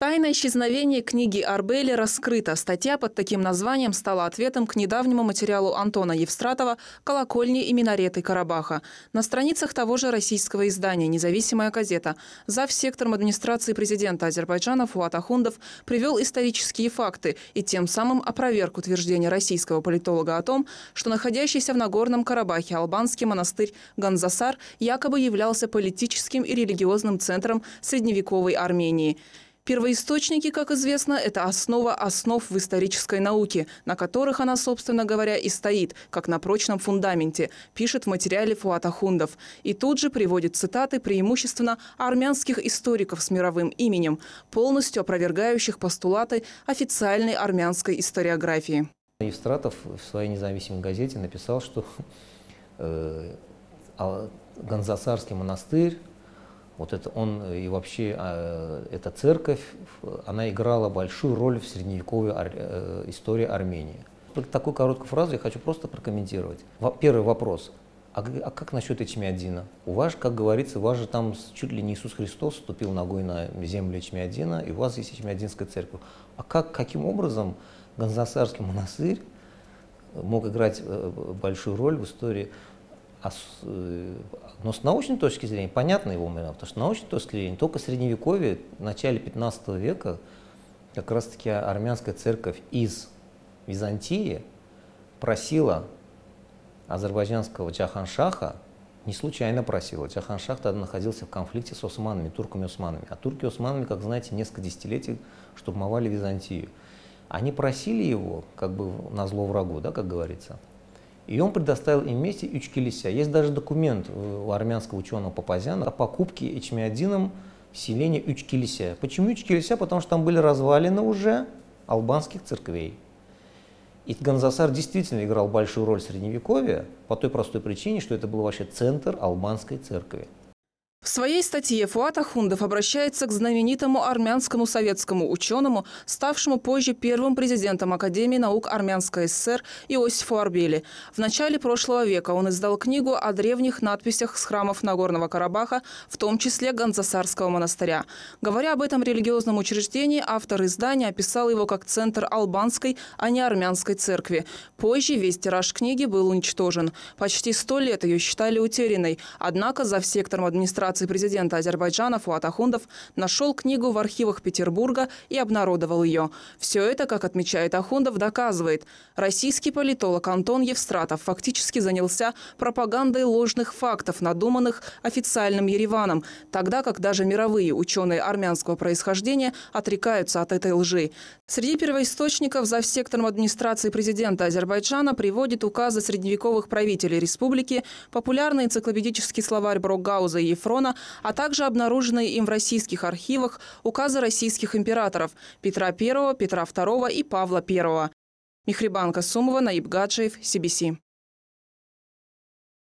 Тайна исчезновения книги Арбели раскрыта. Статья под таким названием стала ответом к недавнему материалу Антона Евстратова «Колокольни и минареты Карабаха». На страницах того же российского издания «Независимая газета» зав. сектором администрации президента Азербайджана Фуат Ахундов привел исторические факты и тем самым опроверг утверждение российского политолога о том, что находящийся в Нагорном Карабахе албанский монастырь Ганзасар якобы являлся политическим и религиозным центром средневековой Армении. Первоисточники, как известно, это основа основ в исторической науке, на которых она, собственно говоря, и стоит, как на прочном фундаменте, пишет в материале Фуат Ахундов. И тут же приводит цитаты преимущественно армянских историков с мировым именем, полностью опровергающих постулаты официальной армянской историографии. Евстратов в своей независимой газете написал, что э, а, Ганзасарский монастырь вот это он э, и вообще а, эта церковь, она играла большую роль в средневековой э, истории Армении. Такую короткую фразу я хочу просто прокомментировать. Первый вопрос. А, а как насчет Эчмиадина? У вас, как говорится, у вас же там чуть ли не Иисус Христос ступил ногой на землю Эчмиадина, и у вас есть Эчмиадинская церковь. А как, каким образом Ганзасарский монастырь э, мог играть большую роль в истории а с, э, но с научной точки зрения понятно его умерла, потому что с научной точки зрения только в Средневековье, в начале 15 века, как раз-таки армянская церковь из Византии просила азербайджанского Чаханшаха, не случайно просила, Чаханшах тогда находился в конфликте с османами, турками-османами. А турки-османами, как знаете, несколько десятилетий штурмовали Византию. Они просили его, как бы на зло врагу, да, как говорится, и он предоставил им вместе Ючкелеся. Есть даже документ э, у армянского ученого Папазяна о покупке Эчмиадином селения Ючкелеся. Почему Ючкелеся? Потому что там были развалины уже албанских церквей. И Ганзасар действительно играл большую роль в Средневековье по той простой причине, что это был вообще центр албанской церкви. В своей статье Фуат Ахундов обращается к знаменитому армянскому советскому ученому, ставшему позже первым президентом Академии наук Армянской ССР Иосифу Арбели. В начале прошлого века он издал книгу о древних надписях с храмов Нагорного Карабаха, в том числе Ганзасарского монастыря. Говоря об этом религиозном учреждении, автор издания описал его как центр албанской, а не армянской церкви. Позже весь тираж книги был уничтожен. Почти сто лет ее считали утерянной, однако за сектором администрации администрации президента Азербайджана Фуат Ахундов нашел книгу в архивах Петербурга и обнародовал ее. Все это, как отмечает Ахундов, доказывает. Российский политолог Антон Евстратов фактически занялся пропагандой ложных фактов, надуманных официальным Ереваном, тогда как даже мировые ученые армянского происхождения отрекаются от этой лжи. Среди первоисточников за сектором администрации президента Азербайджана приводит указы средневековых правителей республики, популярный энциклопедический словарь Брокгауза и Ефрон, Наполеона, а также обнаруженные им в российских архивах указы российских императоров Петра I, Петра II и Павла I. Михрибанка Сумова, Наиб Гаджиев, CBC.